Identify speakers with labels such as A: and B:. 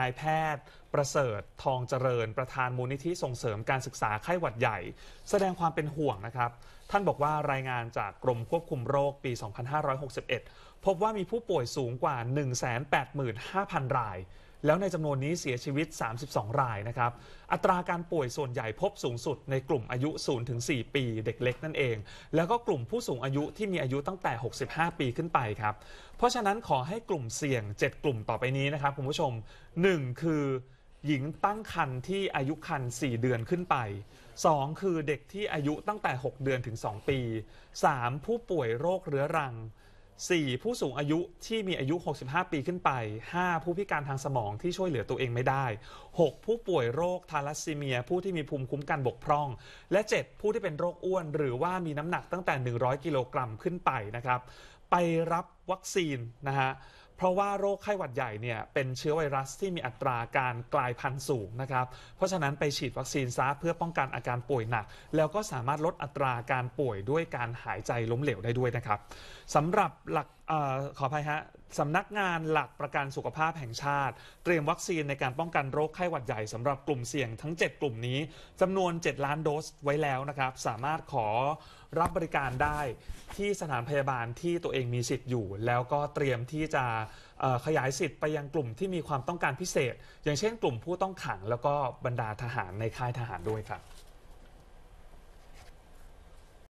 A: นายแพทย์ประเสริฐทองเจริญประธานมูลนิธิส่งเสริมการศึกษาไข้หวัดใหญ่ แสดงความเป็นห่วงนะครับ ท่านบอกว่ารายงานจากกรมควบคุมโรคปี 2561 พบว่ามีผู้ป่วยสูงกว่า 185,000 รายแล้วในจำนวนนี้เสียชีวิต 32 รายนะครับ อัตราการป่วยส่วนใหญ่พบสูงสุด ในกลุ่มอายุ0-4ปี เด็กเล็กนั่นเอง แล้วก็กลุ่มผู้สูงอายุที่มีอายุตั้งแต่ 65 ปีขึ้นไปครับ เพราะฉะนั้นขอให้กลุ่มเสี่ยง 7 กลุ่มต่อไปนี้นะครับคุณผู้ชม1คือ หญิงตั้งครรภ์ที่อายุครรภ์ 4 เดือนขึ้นไป 2 คือเด็กที่อายุตั้งแต่ 6 เดือนถึง 2 ปี 3 ผู้ป่วยโรคเรื้อรัง 4. ผู้สูงอายุที่มีอายุ 65 ปีขึ้นไป 5. ผู้พิการทางสมองที่ช่วยเหลือตัวเองไม่ได้ 6. ผู้ป่วยโรคทาลัสซีเมีย ผู้ที่มีภูมิคุ้มกันบกพร่อง และ 7. ผู้ที่เป็นโรคอ้วนหรือว่ามีน้ำหนักตั้งแต่ 100 กิโลกรัมขึ้นไปนะครับไปรับวัคซีนนะฮะเพราะว่าโรคไข้หวัดใหญ่เนี่ยเป็นเชื้อไวรัสที่มีอัตราการกลายพันธุ์สูงนะครับ เพราะฉะนั้นไปฉีดวัคซีนซะเพื่อป้องกันอาการป่วยหนักแล้วก็สามารถลดอัตราการป่วยด้วยการหายใจล้มเหลวได้ด้วยนะครับสำหรับหลักอขออภัยฮะสำนักงานหลักประกันสุขภาพแห่งชาติ เตรียมวัคซีนในการป้องกันโรคไข้หวัดใหญ่สำหรับกลุ่มเสี่ยงทั้ง 7 กลุ่มนี้จำนวน 7 ล้านโดสไว้แล้วนะครับ สามารถขอรับบริการได้ที่สถานพยาบาลที่ตัวเองมีสิทธิ์อยู่ แล้วก็เตรียมที่จะขยายสิทธิ์ไปยังกลุ่มที่มีความต้องการพิเศษ อย่างเช่น กลุ่มผู้ต้องขัง แล้วก็บรรดาทหารในค่ายทหารด้วยครับ